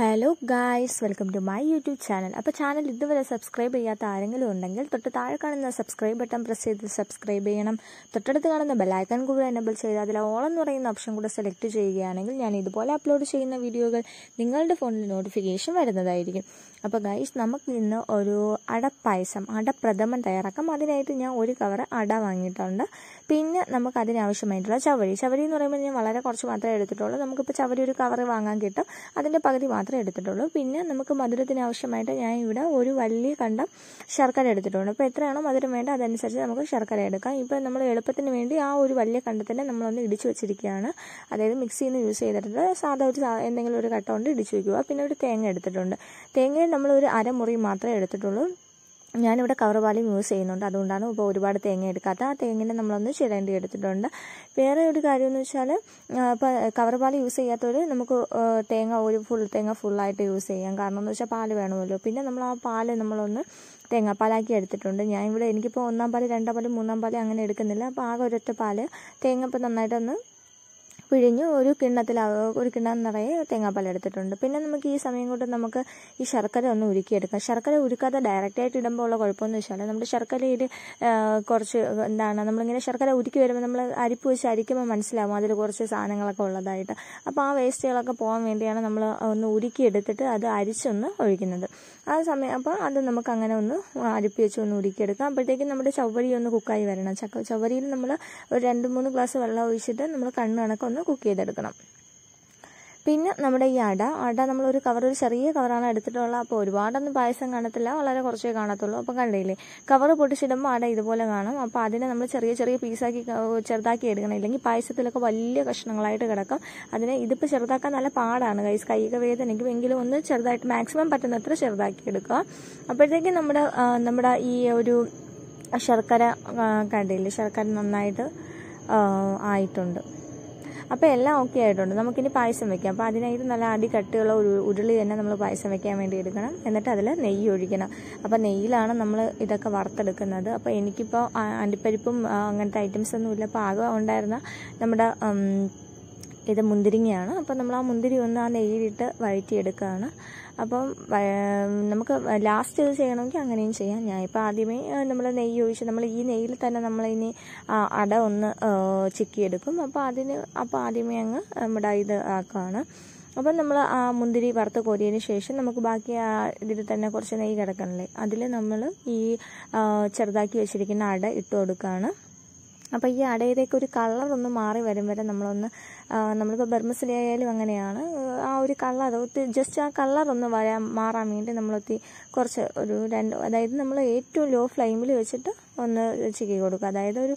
hello guys welcome to my YouTube channel അപ്പോൾ channel ഇതുവരെ subscribe ചെയ്യാത്ത ആരെങ്കിലും ഉണ്ടെങ്കിൽ തൊട്ട് താഴെ കാണുന്ന സബ്സ്ക്രൈബ് ബട്ടൺ പ്രസ് ചെയ്ത് സബ്സ്ക്രൈബ് ചെയ്യണം തൊട്ടടുത്ത് കാണുന്ന ബെലൈക്കൺ കൂടെ എനബിൾ ചെയ്ത് അതിൽ ഓൾ എന്ന് പറയുന്ന ഓപ്ഷൻ കൂടെ സെലക്ട് ചെയ്യുകയാണെങ്കിൽ ഞാൻ ഇതുപോലെ അപ്ലോഡ് ചെയ്യുന്ന വീഡിയോകൾ നിങ്ങളുടെ ഫോണിൽ നോട്ടിഫിക്കേഷൻ വരുന്നതായിരിക്കും അപ്പോൾ ഗൈസ് നമുക്ക് ഇന്ന് ഒരു അടപ്പായസം അടപ്രഥമൻ തയ്യാറാക്കാം അതിനായിട്ട് ഞാൻ ഒരു കവർ അട വാങ്ങിയിട്ടുണ്ട് പിന്നെ നമുക്ക് അതിനാവശ്യമായിട്ടുള്ള ചവരി ചവരി എന്ന് പറയുമ്പോൾ ഞാൻ വളരെ കുറച്ച് മാത്രമേ എടുത്തിട്ടുള്ളൂ നമുക്കിപ്പോൾ ചവരി ഒരു കവർ വാങ്ങാൻ കിട്ടും അതിൻ്റെ പകുതി മാത്രമേ എടുത്തിട്ടുള്ളൂ പിന്നെ നമുക്ക് മധുരത്തിന് ആവശ്യമായിട്ട് ഞാൻ ഇവിടെ ഒരു വലിയ കണ്ടം ശർക്കര എടുത്തിട്ടുണ്ട് അപ്പോൾ എത്രയാണോ മധുരം വേണ്ട അതനുസരിച്ച് നമുക്ക് ശർക്കര എടുക്കാം ഇപ്പോൾ നമ്മൾ എളുപ്പത്തിന് വേണ്ടി ആ ഒരു വലിയ കണ്ടത്തിനെ നമ്മളൊന്ന് ഇടിച്ചു വെച്ചിരിക്കുകയാണ് അതായത് മിക്സിയിൽ യൂസ് ചെയ്തിട്ടുണ്ട് സാധാ ഒരു എന്തെങ്കിലും ഒരു കട്ട കൊണ്ട് ഇടിച്ചു വയ്ക്കുക പിന്നെ ഒരു തേങ്ങ എടുത്തിട്ടുണ്ട് തേങ്ങയിൽ നമ്മൾ ഒരു അരമുറി മാത്രമേ എടുത്തിട്ടുള്ളൂ ഞാനിവിടെ കവർ പാലും യൂസ് ചെയ്യുന്നുണ്ട് അതുകൊണ്ടാണ് ഇപ്പോൾ ഒരുപാട് തേങ്ങ എടുക്കാത്ത ആ തേങ്ങനെ നമ്മളൊന്ന് ചിരണ്ടി എടുത്തിട്ടുണ്ട് വേറെ ഒരു കാര്യമെന്ന് വെച്ചാൽ ഇപ്പോൾ കവർ പാൽ യൂസ് ചെയ്യാത്തവർ നമുക്ക് തേങ്ങ ഒരു ഫുൾ തേങ്ങ ഫുള്ളായിട്ട് യൂസ് ചെയ്യാം കാരണം എന്ന് വെച്ചാൽ പാൽ വേണമല്ലോ പിന്നെ നമ്മൾ ആ പാൽ നമ്മളൊന്ന് തേങ്ങാപ്പാലാക്കി എടുത്തിട്ടുണ്ട് ഞാൻ ഇവിടെ എനിക്കിപ്പോൾ ഒന്നാം പാല് രണ്ടാം പാല് മൂന്നാം പാല് അങ്ങനെ എടുക്കുന്നില്ല അപ്പോൾ ആകെ ഒരൊറ്റ പാൽ തേങ്ങ ഇപ്പോൾ നന്നായിട്ടൊന്ന് പിഴിഞ്ഞ് ഒരു കിണ്ണത്തിൽ ഒരു കിണ്ണം നിറയെ തേങ്ങാപ്പാൽ എടുത്തിട്ടുണ്ട് പിന്നെ നമുക്ക് ഈ സമയം കൊണ്ട് നമുക്ക് ഈ ശർക്കര ഒന്ന് ഉരുക്കിയെടുക്കാം ശർക്കര ഉരുക്കാതെ ഡയറക്റ്റായിട്ട് ഇടുമ്പോൾ ഉള്ള കുഴപ്പമെന്ന് വെച്ചാൽ നമ്മുടെ ശർക്കരയിൽ കുറച്ച് എന്താണ് നമ്മളിങ്ങനെ ശർക്കര ഉരുക്കി വരുമ്പോൾ നമ്മൾ അരിപ്പ് വെച്ച് അരിക്കുമ്പോൾ മനസ്സിലാവും അതിൽ കുറച്ച് സാധനങ്ങളൊക്കെ ഉള്ളതായിട്ട് അപ്പോൾ ആ വേസ്റ്റുകളൊക്കെ പോകാൻ വേണ്ടിയാണ് നമ്മൾ ഒന്ന് ഉരുക്കിയെടുത്തിട്ട് അത് അരിച്ചൊന്ന് ഒഴിക്കുന്നത് ആ സമയം അപ്പോൾ അത് നമുക്ക് അങ്ങനെ ഒന്ന് അരിപ്പ് വെച്ച് ഒന്ന് ഉരുക്കിയെടുക്കാം അപ്പോഴത്തേക്കും നമ്മുടെ ചവ്വരി ഒന്ന് കുക്കായി വരണം ചക്ക ചവരിയിൽ നമ്മൾ ഒരു രണ്ട് മൂന്ന് ഗ്ലാസ് വെള്ളം ഒഴിച്ചിട്ട് നമ്മൾ കണ്ണ് കണക്കൊന്ന് ഒന്ന് കുക്ക് ചെയ്തെടുക്കണം പിന്നെ നമ്മുടെ ഈ അട അട നമ്മൾ ഒരു കവർ ഒരു ചെറിയ കവറാണ് എടുത്തിട്ടുള്ളത് അപ്പോൾ ഒരുപാടൊന്നും പായസം കാണത്തില്ല വളരെ കുറച്ചേ കാണത്തുള്ളൂ അപ്പോൾ കണ്ടില്ലേ കവർ പൊട്ടിച്ചിടുമ്പോൾ അട ഇതുപോലെ കാണും അപ്പോൾ അതിനെ നമ്മൾ ചെറിയ ചെറിയ പീസാക്കി ചെറുതാക്കി എടുക്കണം ഇല്ലെങ്കിൽ പായസത്തിലൊക്കെ വലിയ കഷ്ണങ്ങളായിട്ട് കിടക്കും അതിനെ ഇതിപ്പോൾ ചെറുതാക്കാൻ നല്ല പാടാണ് കൈസ് കൈയൊക്കെ വേദനയ്ക്കും എങ്കിലും ഒന്ന് ചെറുതായിട്ട് മാക്സിമം പറ്റുന്നത്ര ചെറുതാക്കി എടുക്കുക അപ്പോഴത്തേക്കും നമ്മുടെ നമ്മുടെ ഈ ഒരു ശർക്കര കണ്ടില്ലേ ശർക്കര നന്നായിട്ട് ആയിട്ടുണ്ട് അപ്പോൾ എല്ലാം ഓക്കെ ആയിട്ടുണ്ട് നമുക്കിനി പായസം വെക്കാം അപ്പോൾ അതിനായിട്ട് നല്ല അടി ഒരു ഉരുളി തന്നെ നമ്മൾ പായസം വെക്കാൻ വേണ്ടി എടുക്കണം എന്നിട്ട് അതിൽ നെയ്യ് ഒഴിക്കണം അപ്പോൾ നെയ്യിലാണ് നമ്മൾ ഇതൊക്കെ വറുത്തെടുക്കുന്നത് അപ്പോൾ എനിക്കിപ്പോൾ അണ്ടിപ്പരിപ്പും അങ്ങനത്തെ ഐറ്റംസ് ഒന്നും ഇല്ല അപ്പോൾ ആകെ ഉണ്ടായിരുന്ന നമ്മുടെ ഇത് മുന്തിരിങ്ങയാണ് അപ്പോൾ നമ്മൾ ആ മുന്തിരി ഒന്ന് ആ നെയ്യിലിട്ട് വഴറ്റിയെടുക്കുകയാണ് അപ്പം നമുക്ക് ലാസ്റ്റ് ഇത് ചെയ്യണമെങ്കിൽ അങ്ങനെയും ചെയ്യാം ഞാൻ ഇപ്പോൾ ആദ്യമേ നമ്മൾ നെയ്യ് ഒഴിച്ച് നമ്മൾ ഈ നെയ്യിൽ തന്നെ നമ്മൾ ഇനി അട ഒന്ന് ചിക്കിയെടുക്കും അപ്പോൾ അതിന് അപ്പോൾ ആദ്യമേ അങ്ങ് നമ്മുടെ ഇത് ആക്കുകയാണ് അപ്പം നമ്മൾ ആ മുന്തിരി വറുത്ത് കോരിയതിന് ശേഷം നമുക്ക് ബാക്കി ആ ഇതിൽ തന്നെ കുറച്ച് നെയ്യ് കിടക്കണല്ലേ അതിൽ നമ്മൾ ഈ ചെറുതാക്കി വെച്ചിരിക്കുന്ന അട ഇട്ട് കൊടുക്കുകയാണ് അപ്പോൾ ഈ അടയിലേക്ക് ഒരു കളർ ഒന്ന് മാറി വരും വരെ നമ്മളൊന്ന് നമ്മളിപ്പോൾ ബർമസിലി ആയാലും അങ്ങനെയാണ് ആ ഒരു കളർ ഒത്തിരി ജസ്റ്റ് ആ കളർ ഒന്ന് വരാൻ മാറാൻ വേണ്ടി നമ്മളൊത്തി കുറച്ച് ഒരു രണ്ട് അതായത് നമ്മൾ ഏറ്റവും ലോ ഫ്ലെയിമിൽ വെച്ചിട്ട് ഒന്ന് ചിക്കി കൊടുക്കുക അതായത് ഒരു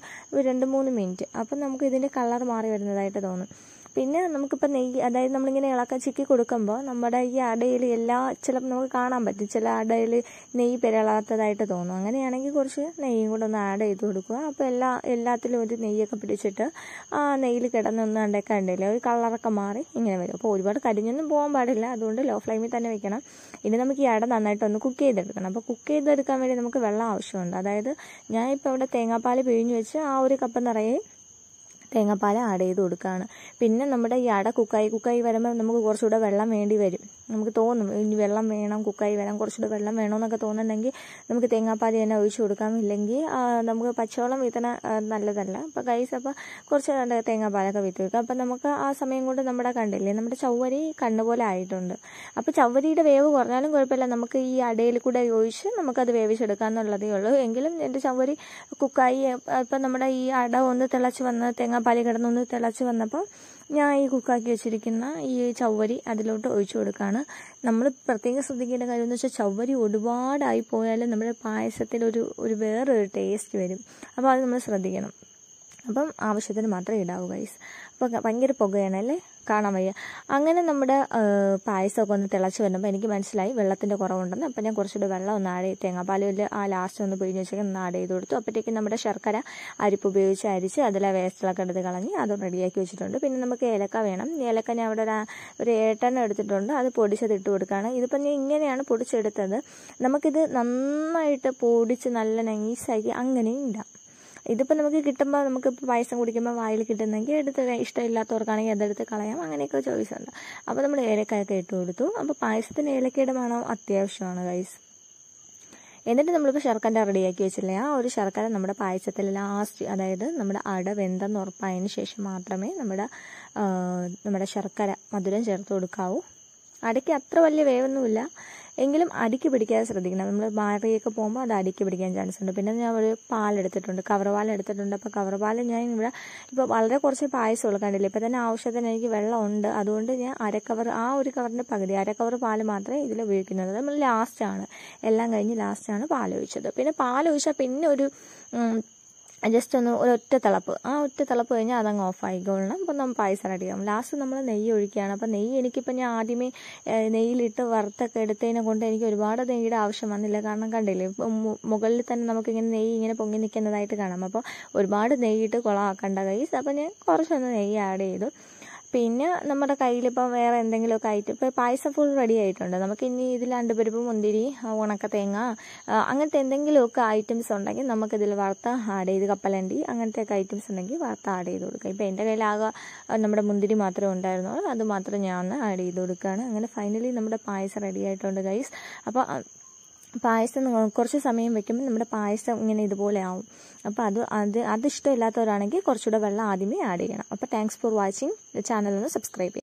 രണ്ട് മൂന്ന് മിനിറ്റ് അപ്പം നമുക്ക് ഇതിൻ്റെ കളർ മാറി വരുന്നതായിട്ട് തോന്നും പിന്നെ നമുക്കിപ്പോൾ നെയ്യ് അതായത് നമ്മളിങ്ങനെ ഇളക്ക ചിക്കി കൊടുക്കുമ്പോൾ നമ്മുടെ ഈ അടയിൽ എല്ലാ ചിലപ്പോൾ നമുക്ക് കാണാൻ പറ്റും ചില അടയിൽ നെയ്യ് പെരളാത്തതായിട്ട് തോന്നും അങ്ങനെയാണെങ്കിൽ കുറച്ച് നെയ്യും കൂടെ ഒന്ന് ആഡ് ചെയ്ത് കൊടുക്കുക അപ്പോൾ എല്ലാ എല്ലാത്തിലും ഒരു നെയ്യൊക്കെ പിടിച്ചിട്ട് ആ നെയ്യിൽ കിടന്നൊന്നും ഉണ്ടൊക്കെ ഒരു കളറൊക്കെ മാറി ഇങ്ങനെ വരും അപ്പോൾ ഒരുപാട് കരിഞ്ഞൊന്നും പോകാൻ പാടില്ല അതുകൊണ്ട് ലോ ഫ്ലെയിമിൽ തന്നെ വെക്കണം ഇനി നമുക്ക് ഈ അട നന്നായിട്ടൊന്ന് കുക്ക് ചെയ്തെടുക്കണം അപ്പോൾ കുക്ക് ചെയ്തെടുക്കാൻ വേണ്ടി നമുക്ക് വെള്ളം ആവശ്യമുണ്ട് അതായത് ഞാനിപ്പോൾ ഇവിടെ തേങ്ങാപ്പാൽ പിഴിഞ്ഞ് വെച്ച് ആ ഒരു കപ്പ് നിറയെ തേങ്ങാപ്പാൽ ആഡ് ചെയ്ത് കൊടുക്കുകയാണ് പിന്നെ നമ്മുടെ ഈ അട കുക്കായി കുക്കായി വരുമ്പോൾ നമുക്ക് കുറച്ചുകൂടെ വെള്ളം വേണ്ടി വരും നമുക്ക് തോന്നും ഇനി വെള്ളം വേണം കുക്കായി വേണം കുറച്ചുകൂടെ വെള്ളം വേണമെന്നൊക്കെ തോന്നുന്നുണ്ടെങ്കിൽ നമുക്ക് തേങ്ങാപ്പാൽ തന്നെ ഒഴിച്ചു കൊടുക്കാം ഇല്ലെങ്കിൽ നമുക്ക് പച്ചവെള്ളം വീത്തണ നല്ലതല്ല അപ്പോൾ കൈസ് അപ്പോൾ കുറച്ച് തേങ്ങാപ്പാലൊക്കെ വിത്ത് വെക്കാം അപ്പം നമുക്ക് ആ സമയം കൊണ്ട് നമ്മുടെ കണ്ടില്ലേ നമ്മുടെ ചവ്വരി കണ്ണുപോലെ ആയിട്ടുണ്ട് അപ്പോൾ ചവ്വരിയുടെ വേവ് കുറഞ്ഞാലും കുഴപ്പമില്ല നമുക്ക് ഈ അടയിൽ കൂടെ ഒഴിച്ച് നമുക്കത് വേവിച്ചെടുക്കാം എന്നുള്ളതേ ഉള്ളൂ എങ്കിലും എൻ്റെ ചവ്വരി കുക്കായി ഇപ്പം നമ്മുടെ ഈ അട ഒന്ന് തിളച്ച് വന്ന് തേങ്ങാ പാലി കിടന്നൊന്ന് തിളച്ച് വന്നപ്പോൾ ഞാൻ ഈ കുക്കാക്കി വെച്ചിരിക്കുന്ന ഈ ചവ്വരി അതിലോട്ട് ഒഴിച്ചു കൊടുക്കുകയാണ് നമ്മൾ പ്രത്യേകം ശ്രദ്ധിക്കേണ്ട കാര്യം എന്ന് വെച്ചാൽ ചവ്വരി ഒരുപാടായി പോയാൽ നമ്മുടെ പായസത്തിൽ ഒരു ഒരു വേറൊരു ടേസ്റ്റ് വരും അപ്പോൾ അത് നമ്മൾ ശ്രദ്ധിക്കണം അപ്പം ആവശ്യത്തിന് മാത്രമേ ഇടാവൂ ഗൈസ് ഭയങ്കര പുകയാണ് അല്ലേ കാണാൻ വയ്യ അങ്ങനെ നമ്മുടെ പായസമൊക്കെ ഒന്ന് തിളച്ച് വരുമ്പോൾ എനിക്ക് മനസ്സിലായി വെള്ളത്തിൻ്റെ കുറവുണ്ടെന്ന് അപ്പം ഞാൻ കുറച്ചുകൂടി വെള്ളം ഒന്ന് ആഡ് ചെയ്ത് തേങ്ങാപ്പാൽ ആ ലാസ്റ്റ് ഒന്ന് പിഴിഞ്ഞ് വെച്ചേക്കാൻ ഒന്ന് ആഡ് ചെയ്ത് കൊടുത്തു അപ്പോഴത്തേക്കും നമ്മുടെ ശർക്കര അരിപ്പ് ഉപയോഗിച്ച് അരിച്ച് അതിലെ വേസ്റ്റിലൊക്കെ എടുത്ത് കളഞ്ഞ് അത് റെഡിയാക്കി വെച്ചിട്ടുണ്ട് പിന്നെ നമുക്ക് ഏലക്ക വേണം ഏലക്ക ഞാൻ അവിടെ ഒരു ഏട്ടെണ്ണ എടുത്തിട്ടുണ്ട് അത് പൊടിച്ചത് ഇട്ട് കൊടുക്കുകയാണ് ഇതിപ്പം ഞാൻ ഇങ്ങനെയാണ് പൊടിച്ചെടുത്തത് നമുക്കിത് നന്നായിട്ട് പൊടിച്ച് നല്ല നൈസാക്കി അങ്ങനെയും ഇടാം ഇതിപ്പോൾ നമുക്ക് കിട്ടുമ്പോൾ നമുക്ക് ഇപ്പോൾ പായസം കുടിക്കുമ്പോൾ വായിൽ കിട്ടുന്നെങ്കിൽ എടുത്ത് ഇഷ്ടമില്ലാത്തവർക്കാണെങ്കിൽ അതെടുത്ത് കളയാം അങ്ങനെയൊക്കെ ചോയ്സ് ഉണ്ട് അപ്പോൾ നമ്മൾ ഏലക്കായൊക്കെ ഇട്ട് കൊടുത്തു അപ്പോൾ പായസത്തിന് ഏലക്കയുടെ മണം അത്യാവശ്യമാണ് ഗൈസ് എന്നിട്ട് നമ്മളിപ്പോൾ ശർക്കര റെഡിയാക്കി വെച്ചില്ലേ ആ ഒരു ശർക്കര നമ്മുടെ പായസത്തിൽ ലാസ്റ്റ് അതായത് നമ്മുടെ അട വെന്തെന്ന് ഉറപ്പായതിന് ശേഷം മാത്രമേ നമ്മുടെ നമ്മുടെ ശർക്കര മധുരം ചേർത്ത് കൊടുക്കാവൂ അടയ്ക്ക് അത്ര വലിയ വേവൊന്നുമില്ല എങ്കിലും അടുക്കി പിടിക്കാതെ ശ്രദ്ധിക്കണം നമ്മൾ മാറിയൊക്കെ പോകുമ്പോൾ അത് അടുക്കി പിടിക്കാൻ ചാൻസ് ഉണ്ട് പിന്നെ ഞാൻ ഒരു പാലെടുത്തിട്ടുണ്ട് കവർ പാലെടുത്തിട്ടുണ്ട് അപ്പോൾ കവർ പാൽ ഞാൻ ഇവിടെ ഇപ്പോൾ വളരെ കുറച്ച് പായസം കൊടുക്കാണ്ടില്ല ഇപ്പോൾ തന്നെ ആവശ്യത്തിന് എനിക്ക് വെള്ളമുണ്ട് അതുകൊണ്ട് ഞാൻ അര കവർ ആ ഒരു കവറിൻ്റെ പകുതി അര കവർ പാൽ മാത്രമേ ഇതിൽ ഉപയോഗിക്കുന്നത് നമ്മൾ ലാസ്റ്റാണ് എല്ലാം കഴിഞ്ഞ് ലാസ്റ്റാണ് പാലൊഴിച്ചത് പിന്നെ പാലൊഴിച്ചാൽ പിന്നെ ഒരു ജസ്റ്റ് ഒന്ന് ഒരൊറ്റ തിളപ്പ് ആ ഒറ്റ തിളപ്പ് കഴിഞ്ഞാൽ അതങ്ങ് ഓഫായി കൊള്ളണം അപ്പം നമ്മൾ പായസം റെഡി ആവും ലാസ്റ്റ് നമ്മൾ നെയ്യ് ഒഴിക്കുകയാണ് അപ്പം നെയ്യ് എനിക്കിപ്പോൾ ഞാൻ ആദ്യമേ നെയ്യിലിട്ട് വറുത്തൊക്കെ എടുത്തതിനെ കൊണ്ട് എനിക്ക് ഒരുപാട് നെയ്യുടെ ആവശ്യം വന്നില്ല കാരണം കണ്ടില്ലേ മുകളിൽ തന്നെ നമുക്കിങ്ങനെ നെയ്യ് ഇങ്ങനെ പൊങ്ങി നിൽക്കുന്നതായിട്ട് കാണാം അപ്പോൾ ഒരുപാട് നെയ്യിട്ട് കുളമാക്കേണ്ട കൈസ് അപ്പം ഞാൻ കുറച്ചൊന്ന് നെയ്യ് ആഡ് ചെയ്തു പിന്നെ നമ്മുടെ കയ്യിലിപ്പം വേറെ എന്തെങ്കിലുമൊക്കെ ആയിട്ട് ഇപ്പോൾ പായസം ഫുൾ റെഡി ആയിട്ടുണ്ട് നമുക്ക് ഇനി ഇതിൽ അണ്ടുപരിപ്പ് മുന്തിരി ഉണക്ക തേങ്ങ അങ്ങനത്തെ എന്തെങ്കിലുമൊക്കെ ഐറ്റംസ് ഉണ്ടെങ്കിൽ നമുക്കിതിൽ വറുത്ത് ആഡ് ചെയ്ത് കപ്പലണ്ടി അങ്ങനത്തെയൊക്കെ ഐറ്റംസ് ഉണ്ടെങ്കിൽ വറുത്ത് ആഡ് ചെയ്ത് കൊടുക്കുക ഇപ്പോൾ എൻ്റെ കയ്യിലാകെ നമ്മുടെ മുന്തിരി മാത്രമേ ഉണ്ടായിരുന്നുള്ളൂ അത് മാത്രം ഞാൻ ആഡ് ചെയ്ത് കൊടുക്കുകയാണ് അങ്ങനെ ഫൈനലി നമ്മുടെ പായസം റെഡി ആയിട്ടുണ്ട് ഗൈസ് അപ്പോൾ പായസം കുറച്ച് സമയം വെക്കുമ്പോൾ നമ്മുടെ പായസം ഇങ്ങനെ ഇതുപോലെ ആവും അപ്പോൾ അത് അത് അത് ഇഷ്ടമില്ലാത്തവരാണെങ്കിൽ കുറച്ചുകൂടെ വെള്ളം ആദ്യമേ ആഡ് ചെയ്യണം അപ്പോൾ താങ്ക്സ് ഫോർ വാച്ചിങ് ചാനൽ ഒന്ന് സബ്സ്ക്രൈബ് ചെയ്യാം